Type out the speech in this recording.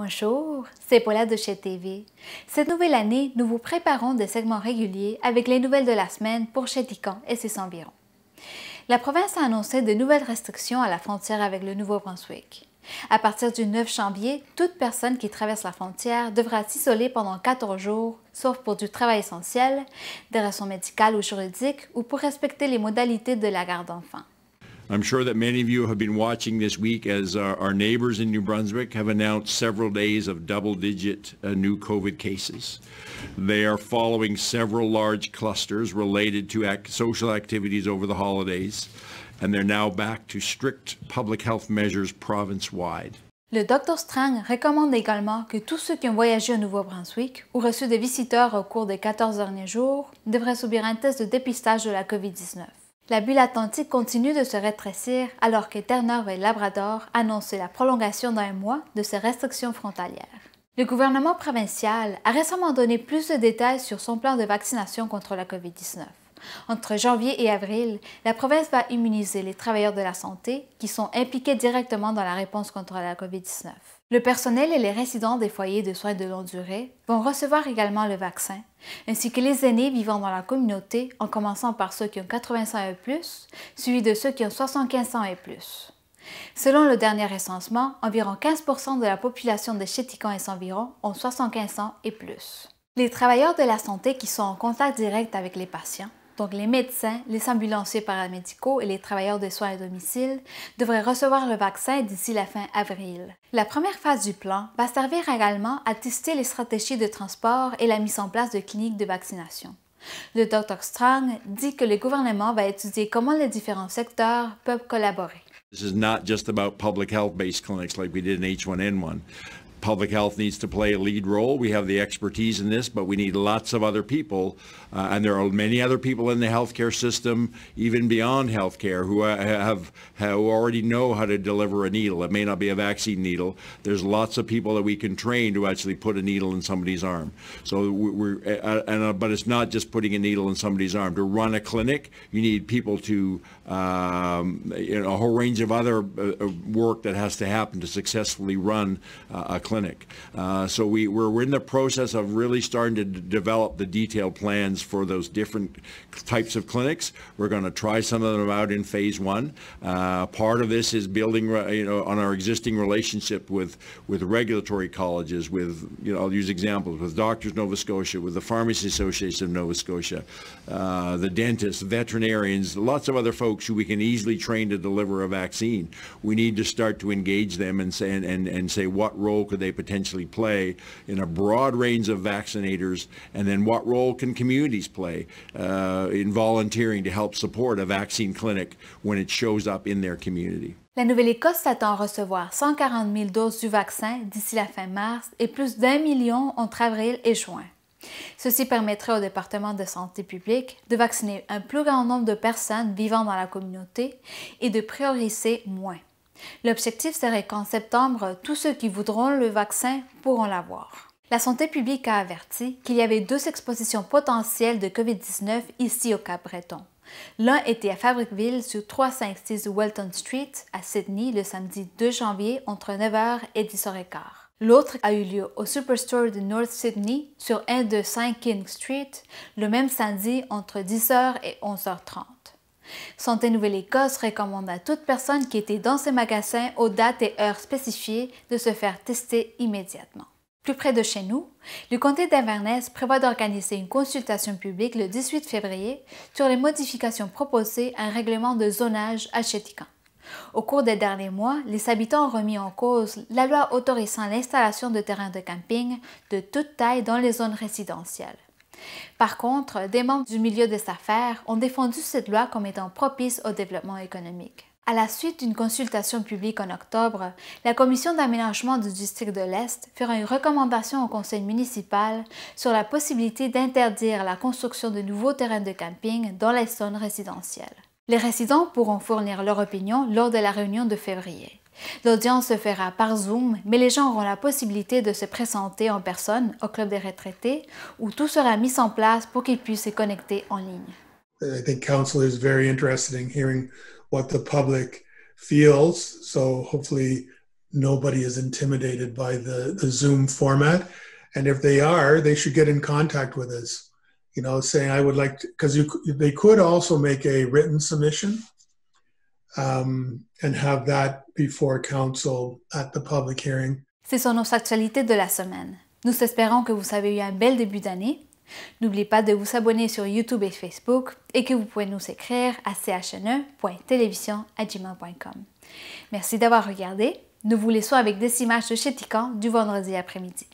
Bonjour, c'est Paula de chez TV. Cette nouvelle année, nous vous préparons des segments réguliers avec les nouvelles de la semaine pour Chétican et ses environs. La province a annoncé de nouvelles restrictions à la frontière avec le Nouveau-Brunswick. À partir du 9 janvier, toute personne qui traverse la frontière devra s'isoler pendant 14 jours, sauf pour du travail essentiel, des raisons médicales ou juridiques ou pour respecter les modalités de la garde d'enfants. I'm sure that many of you have been watching this week as our, our neighbors in New Brunswick have announced several days of double-digit uh, new COVID cases. They are following several large clusters related to act social activities over the holidays, and they're now back to strict public health measures province-wide. Le Dr Strang recommande également que tous ceux qui ont voyagé au Nouveau-Brunswick ou reçu des visiteurs au cours des 14 derniers jours devraient subir un test de dépistage de la COVID-19. La bulle atlantique continue de se rétrécir alors que Terre-Neuve et Labrador annoncent la prolongation d'un mois de ces restrictions frontalières. Le gouvernement provincial a récemment donné plus de détails sur son plan de vaccination contre la COVID-19. Entre janvier et avril, la province va immuniser les travailleurs de la santé qui sont impliqués directement dans la réponse contre la COVID-19. Le personnel et les résidents des foyers de soins de longue durée vont recevoir également le vaccin, ainsi que les aînés vivant dans la communauté, en commençant par ceux qui ont 85 ans et plus, suivis de ceux qui ont 75 ans et plus. Selon le dernier recensement, environ 15 de la population des Chéticans et environs ont 75 ans et plus. Les travailleurs de la santé qui sont en contact direct avec les patients donc les médecins, les ambulanciers paramédicaux et les travailleurs de soins à domicile, devraient recevoir le vaccin d'ici la fin avril. La première phase du plan va servir également à tester les stratégies de transport et la mise en place de cliniques de vaccination. Le Dr Strang dit que le gouvernement va étudier comment les différents secteurs peuvent collaborer. This is not just about public health based clinics like we did in H1N1, Public health needs to play a lead role. We have the expertise in this, but we need lots of other people. Uh, and there are many other people in the healthcare system, even beyond healthcare, who uh, have, who already know how to deliver a needle. It may not be a vaccine needle. There's lots of people that we can train to actually put a needle in somebody's arm. So we're, uh, uh, and, uh, but it's not just putting a needle in somebody's arm. To run a clinic, you need people to, um, you know, a whole range of other uh, work that has to happen to successfully run a clinic. Uh, so we, we're, we're in the process of really starting to develop the detailed plans for those different types of clinics. We're going to try some of them out in phase one. Uh, part of this is building you know, on our existing relationship with, with regulatory colleges, with, you know, I'll use examples, with Doctors Nova Scotia, with the Pharmacy Association of Nova Scotia, uh, the dentists, veterinarians, lots of other folks who we can easily train to deliver a vaccine. We need to start to engage them and say, and, and, and say what role could could they potentially play in a broad range of vaccinators, and then what role can communities play uh, in volunteering to help support a vaccine clinic when it shows up in their community. La Nouvelle-Écosse attend à recevoir 140 000 doses du vaccin d'ici la fin mars et plus d'un million entre avril et juin. Ceci permettrait au département de santé publique de vacciner un plus grand nombre de personnes vivant dans la communauté et de prioriser moins. L'objectif serait qu'en septembre, tous ceux qui voudront le vaccin pourront l'avoir. La santé publique a averti qu'il y avait deux expositions potentielles de COVID-19 ici au Cap-Breton. L'un était à Fabricville sur 356 Welton Street à Sydney le samedi 2 janvier entre 9h et 10h15. L'autre a eu lieu au Superstore de North Sydney sur 125 King Street le même samedi entre 10h et 11h30. Santé Nouvelle-Écosse recommande à toute personne qui était dans ces magasins aux dates et heures spécifiées de se faire tester immédiatement. Plus près de chez nous, le comté d'Inverness prévoit d'organiser une consultation publique le 18 février sur les modifications proposées à un règlement de zonage à Au cours des derniers mois, les habitants ont remis en cause la loi autorisant l'installation de terrains de camping de toute taille dans les zones résidentielles. Par contre, des membres du milieu des affaires ont défendu cette loi comme étant propice au développement économique. À la suite d'une consultation publique en octobre, la Commission d'aménagement du district de l'Est fera une recommandation au conseil municipal sur la possibilité d'interdire la construction de nouveaux terrains de camping dans les zones résidentielles. Les résidents pourront fournir leur opinion lors de la réunion de février. L'audience se fera par Zoom, mais les gens auront la possibilité de se présenter en personne au Club des retraités, où tout sera mis en place pour qu'ils puissent se connecter en ligne. I think council is very interested in hearing what the public feels, so hopefully nobody is intimidated by the, the Zoom format. And if they are, they should get in contact with us. You know, saying I would like because you they could also make a written submission um, and have that before council C'est sur nos actualités de la semaine. Nous espérons que vous avez eu un bel début d'année. N'oubliez pas de vous abonner sur YouTube et Facebook et que vous pouvez nous écrire à chne.television.gmail.com. Merci d'avoir regardé. Nous vous laissons avec des images de Chétican du vendredi après-midi.